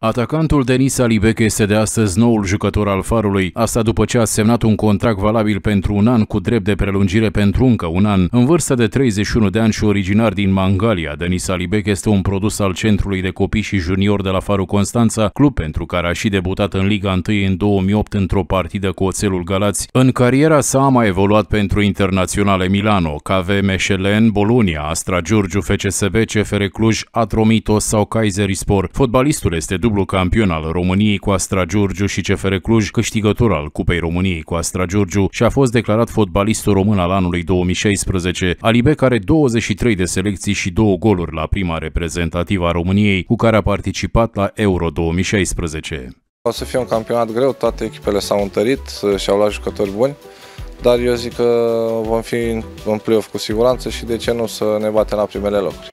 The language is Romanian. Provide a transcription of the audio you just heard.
Atacantul Denis Alibec este de astăzi noul jucător al Farului, asta după ce a semnat un contract valabil pentru un an cu drept de prelungire pentru încă un an. În vârstă de 31 de ani și originar din Mangalia, Denis Alibec este un produs al Centrului de Copii și Junior de la Farul Constanța, club pentru care a și debutat în Liga 1 în 2008 într-o partidă cu Oțelul Galați. În cariera sa a mai evoluat pentru internaționale Milano, KV Meșelen, Bolonia, Astra Giurgiu, FCSB, CFR Cluj, Atromitos sau Kaiserispor. Fotbalistul este dublu campion al României cu Astra Giurgiu și CFR Cluj, câștigător al Cupei României cu Astra Giurgiu și a fost declarat fotbalistul român al anului 2016. Alibec are 23 de selecții și două goluri la prima reprezentativă a României, cu care a participat la Euro 2016. O să fie un campionat greu, toate echipele s-au întărit uh, și au luat jucători buni, dar eu zic că vom fi în play cu siguranță și de ce nu să ne batem la primele locuri.